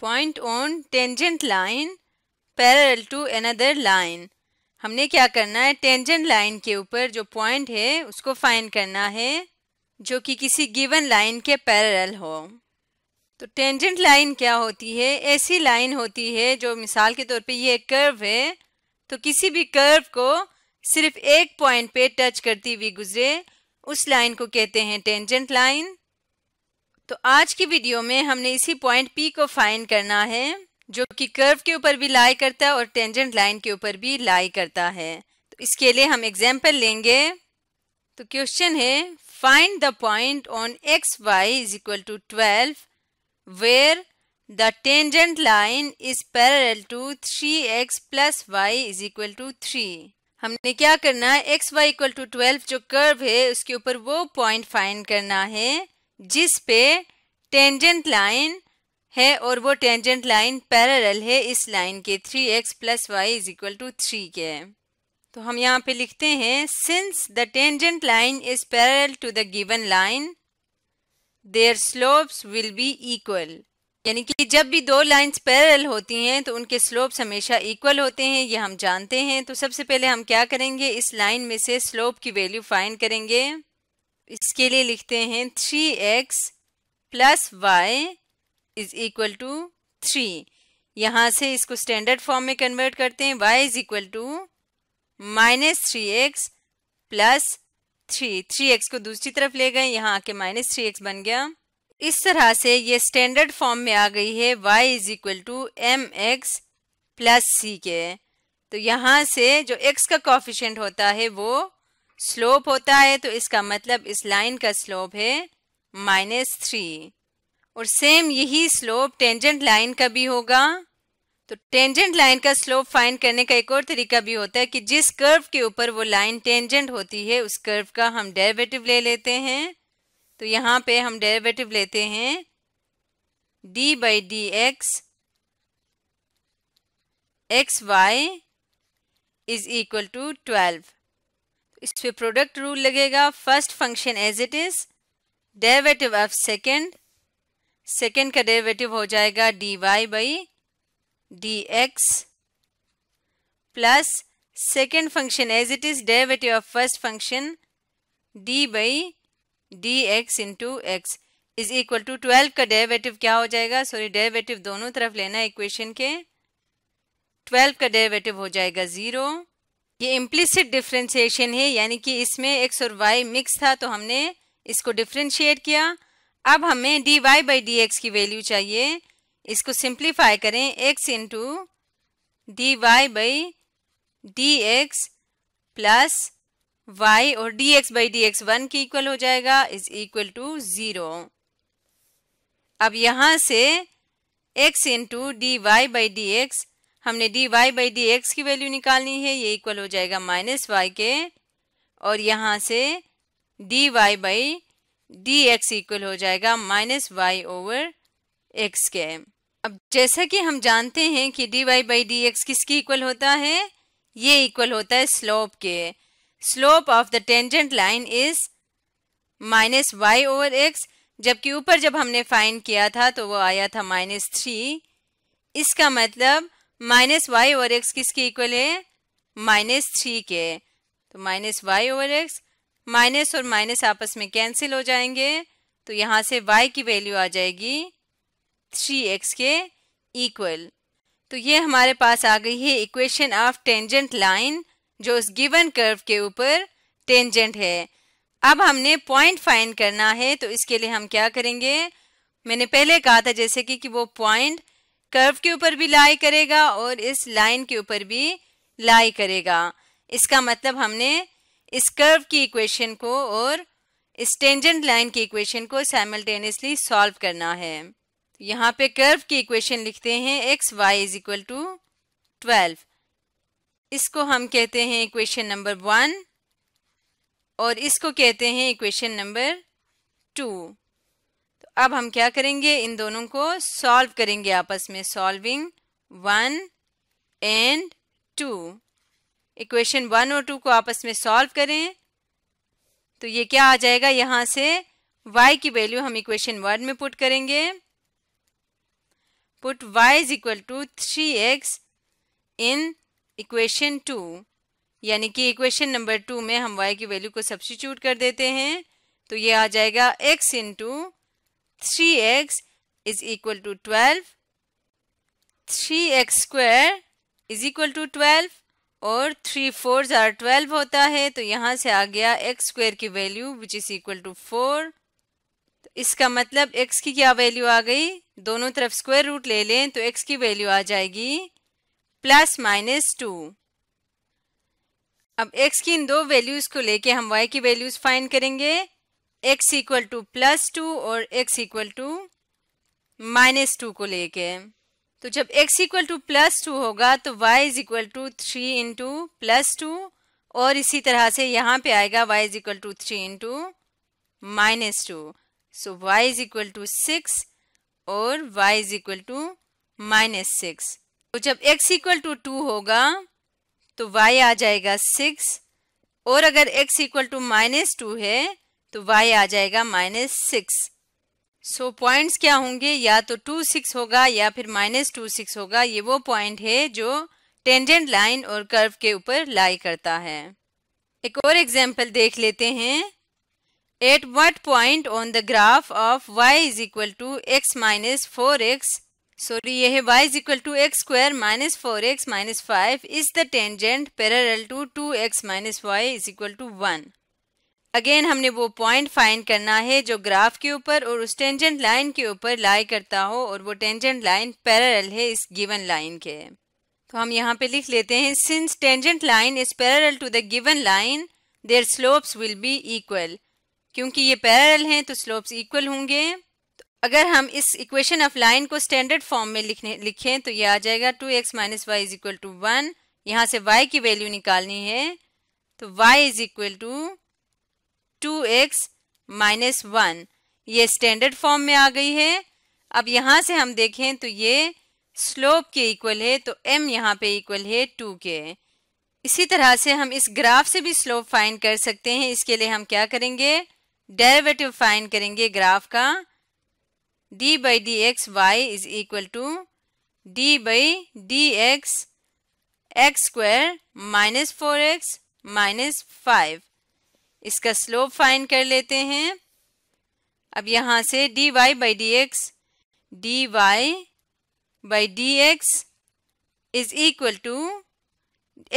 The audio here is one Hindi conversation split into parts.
point on tangent line parallel to another line हमने क्या करना है टेंजेंट लाइन के ऊपर जो पॉइंट है उसको फाइंड करना है जो कि किसी गिवन लाइन के पैरेलल हो तो टेंजेंट लाइन क्या होती है ऐसी लाइन होती है जो मिसाल के तौर पे ये कर्व है तो किसी भी कर्व को सिर्फ एक पॉइंट पे टच करती हुई गुजरे उस लाइन को कहते हैं टेंजेंट लाइन तो आज की वीडियो में हमने इसी पॉइंट पी को फाइंड करना है जो कि कर्व के ऊपर भी लाई करता है और टेंजेंट लाइन के ऊपर भी लाई करता है तो इसके लिए हम एग्जाम्पल लेंगे तो क्वेश्चन है find the point on X Y is equal to twelve where the tangent line is parallel to three X plus Y is equal to three हमने क्या करना है X Y equal to twelve जो कर्व है उसके ऊपर वो पॉइंट फाइंड करना है जिस पे टेंजेंट लाइन है और वो टेंजेंट लाइन पैरेलल है इस लाइन के three X plus Y is equal to three के तो हम यहाँ पे लिखते हैं since the tangent line is parallel to the given line their slopes will be equal यानी कि जब भी दो लाइंस पैरेलल होती हैं तो उनके स्लोप्स हमेशा इक्वल होते हैं ये हम जानते हैं तो सबसे पहले हम क्या करेंगे इस लाइन में से स्लोप की वैल्यू फाइंड करेंगे इसके लिए लिखते हैं three X plus Y is equal to three यहाँ से इसको स्टैंडर्ड फॉर्म में कन्वर्ट करते हैं Y is equal to minus three X plus three three X को दूसरी तरफ ले गए यहाँ आके माइनस थ्री एक्स बन गया इस तरह से ये स्टैंडर्ड फॉर्म में आ गई है y is equal to M X plus C के तो यहाँ से जो x का कॉफिशेंट होता है वो स्लोप होता है तो इसका मतलब इस लाइन का स्लोप है माइनस थ्री और सेम यही स्लोप टेंजेंट लाइन का भी होगा तो टेंजेंट लाइन का स्लोप फाइंड करने का एक और तरीका भी होता है कि जिस कर्व के ऊपर वो लाइन टेंजेंट होती है उस कर्व का हम डेरिवेटिव ले लेते हैं तो यहाँ पे हम डेरिवेटिव लेते हैं D by D X X Y is equal to twelve इस पे प्रोडक्ट रूल लगेगा first function as it is derivative of second second का डेरिवेटिव हो जाएगा D Y by D X plus second function as it is derivative of first function D by D X into X is equal to twelve का डेरिवेटिव क्या हो जाएगा सॉरी डेरिवेटिव दोनों तरफ लेना इक्वेशन के ट्वेल्व का डेरिवेटिव हो जाएगा ज़ीरो ये इम्प्लीसिट डिफ्रेंशिएशन है यानी कि इसमें एक्स और वाई मिक्स था तो हमने इसको डिफ्रेंशिएट किया अब हमें D Y by D X की वैल्यू चाहिए इसको सिंप्लीफाई करें X into D Y by D X plus Y और D X by D X one के इक्वल हो जाएगा इज इक्वल टू ज़ीरो अब यहाँ से X into D Y by D X हमने D Y by D X की वैल्यू निकालनी है ये इक्वल हो जाएगा माइनस वाई के और यहाँ से D Y by D X equal हो जाएगा माइनस वाई ओवर एक्स के अब जैसा कि हम जानते हैं कि D Y by D X किसकी इक्वल होता है ये इक्वल होता है स्लोप के slope of the tangent line is minus Y over X जबकि ऊपर जब हमने फाइंड किया था तो वो आया था माइनस थ्री इसका मतलब माइनस वाई ओवर एक्स किसके इक्वल है माइनस थ्री के तो minus Y over X minus और माइनस आपस में कैंसिल हो जाएंगे तो यहाँ से y की वैल्यू आ जाएगी थ्री एक्स के इक्वल तो ये हमारे पास आ गई है इक्वेशन ऑफ टेंजेंट लाइन जो उस गिवन कर्व के ऊपर टेंजेंट है अब हमने पॉइंट फाइंड करना है तो इसके लिए हम क्या करेंगे मैंने पहले कहा था जैसे कि, कि वो पॉइंट कर्व के ऊपर भी लाई करेगा और इस लाइन के ऊपर भी लाई करेगा इसका मतलब हमने इस कर्व की इक्वेशन को और इस टेंजेंट लाइन की इक्वेशन को साइमल्टेनियसली सॉल्व करना है तो यहाँ पे कर्व की इक्वेशन लिखते हैं X Y is equal to twelve इसको हम कहते हैं इक्वेशन नंबर वन और इसको कहते हैं इक्वेशन नंबर टू अब हम क्या करेंगे इन दोनों को सॉल्व करेंगे आपस में solving one and two equation one और टू को आपस में सॉल्व करें तो ये क्या आ जाएगा यहाँ से y की वैल्यू हम इक्वेशन वन में पुट करेंगे put y is equal to three X in equation two यानी कि इक्वेशन नंबर टू में हम y की वैल्यू को सब्सिट्यूट कर देते हैं तो ये आ जाएगा x into 3x is equal to 12 3x square is equal to 12 और थ्री फोर ज़ार ट्वेल्व होता है तो यहाँ से आ गया एक्स स्क्वायर की value which is equal to four तो इसका मतलब एक्स की क्या वैल्यू आ गई दोनों तरफ स्क्वायर रूट ले लें तो एक्स की वैल्यू आ जाएगी प्लस माइनस टू अब एक्स की इन दो वैल्यूज़ को लेके हम वाई की वैल्यूज़ फाइंड करेंगे X equal to plus two और X equal to minus two को लेके तो जब x equal to plus two होगा तो y is equal to three into plus two और इसी तरह से यहाँ पे आएगा y is equal to three into minus two so y is equal to six और y is equal to minus six तो जब x इक्वल टू टू होगा तो y आ जाएगा सिक्स और अगर x equal to minus two है तो y आ जाएगा माइनस सिक्स सो पॉइंट्स क्या होंगे या तो टू सिक्स होगा या फिर माइनस टू सिक्स होगा ये वो पॉइंट है जो टेंजेंट लाइन और कर्व के ऊपर लाई करता है एक और एग्जाम्पल देख लेते हैं at what point on the graph of y is equal to x minus four X sorry यह है y is equal to x square minus four x minus five is the tangent parallel to two x minus Y is equal to one again हमने वो पॉइंट फाइंड करना है जो ग्राफ के ऊपर और उस टेंजेंट लाइन के ऊपर लाई करता हो और वो टेंजेंट लाइन पैरेलल है इस गिवन लाइन के तो हम यहाँ पे लिख लेते हैं since tangent line is parallel to the given line their slopes will be equal क्योंकि ये पैरेलल हैं तो स्लोप्स इक्वल होंगे तो अगर हम इस इक्वेशन ऑफ लाइन को स्टैंडर्ड फॉर्म में लिखने लिखें तो ये आ जाएगा two x minus Y is equal to one यहाँ से वाई की वैल्यू निकालनी है तो Y is equal to two x minus one ये स्टैंडर्ड फॉर्म में आ गई है अब यहाँ से हम देखें तो ये स्लोप के इक्वल है तो m यहाँ पे इक्वल है टू के इसी तरह से हम इस ग्राफ से भी स्लोप फाइंड कर सकते हैं इसके लिए हम क्या करेंगे डेरिवेटिव फाइंड करेंगे ग्राफ का d by D X Y is equal to D by D X X square minus four x minus five इसका स्लोप फाइंड कर लेते हैं अब यहां से D Y by D X D Y by D X is equal to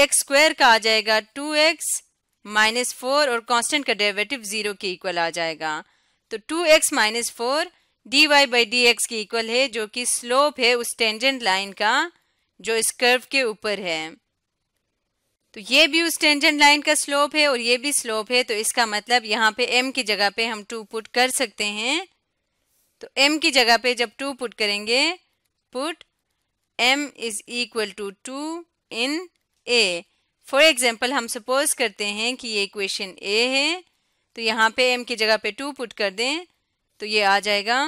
x square का आ जाएगा टू एक्स माइनस फोर और कांस्टेंट का डेरिवेटिव जीरो के इक्वल आ जाएगा तो to x minus four D Y by D X की इक्वल है जो कि स्लोप है उस टेंजेंट लाइन का जो इस कर्व के ऊपर है तो ये भी उस टेंजेंट लाइन का स्लोप है और ये भी स्लोप है तो इसका मतलब यहाँ पे m की जगह पे हम टू पुट कर सकते हैं तो m की जगह पे जब टू पुट करेंगे put m is equal to two in a for example हम सपोज करते हैं कि ये इक्वेशन ए है तो यहाँ पे m की जगह पे टू पुट कर दें तो ये आ जाएगा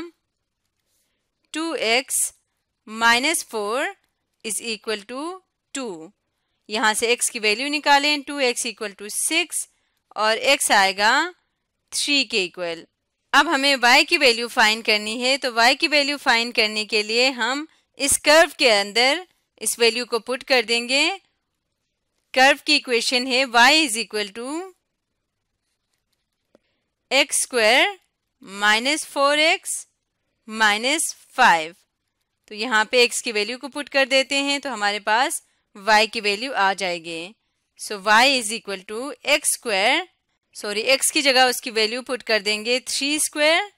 two x minus four is equal to two यहाँ से एक्स की वैल्यू निकालें two x equal to six और एक्स आएगा थ्री के इक्वल अब हमें y की वैल्यू फाइन करनी है तो y की वैल्यू फाइन करने के लिए हम इस कर्व के अंदर इस वैल्यू को पुट कर देंगे कर्व की इक्वेशन है y is equal to x square minus four x minus five तो यहाँ पे x की वैल्यू को पुट कर देते हैं तो हमारे पास y की वैल्यू आ जाएगी so so, y is equal to x square sorry x की जगह उसकी वैल्यू पुट कर देंगे three square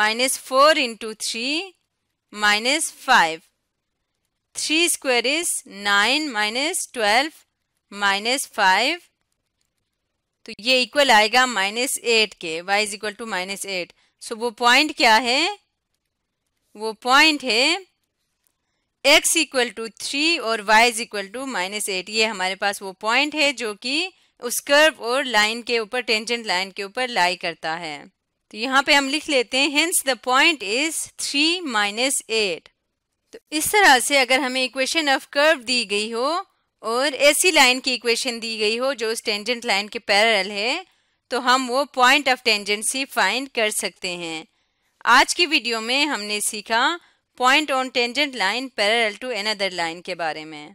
minus four into three minus five three square is nine minus twelve minus five तो ये इक्वल आएगा माइनस एट के y is equal to minus eight so वो पॉइंट क्या है वो पॉइंट है एक्स इक्वल टू थ्री और y is equal to minus eight ये हमारे पास वो पॉइंट है जो कि उस कर्व और लाइन के ऊपर टेंजेंट लाइन के ऊपर लाई करता है तो यहाँ पे हम लिख लेते हैं hence the point is three minus eight तो इस तरह से अगर हमें इक्वेशन ऑफ कर्व दी गई हो और ऐसी लाइन की इक्वेशन दी गई हो जो उस टेंजेंट लाइन के पैरल है तो हम वो पॉइंट ऑफ टेंजेंसी फाइंड कर सकते हैं आज की वीडियो में हमने सीखा point on tangent line parallel to another line के बारे में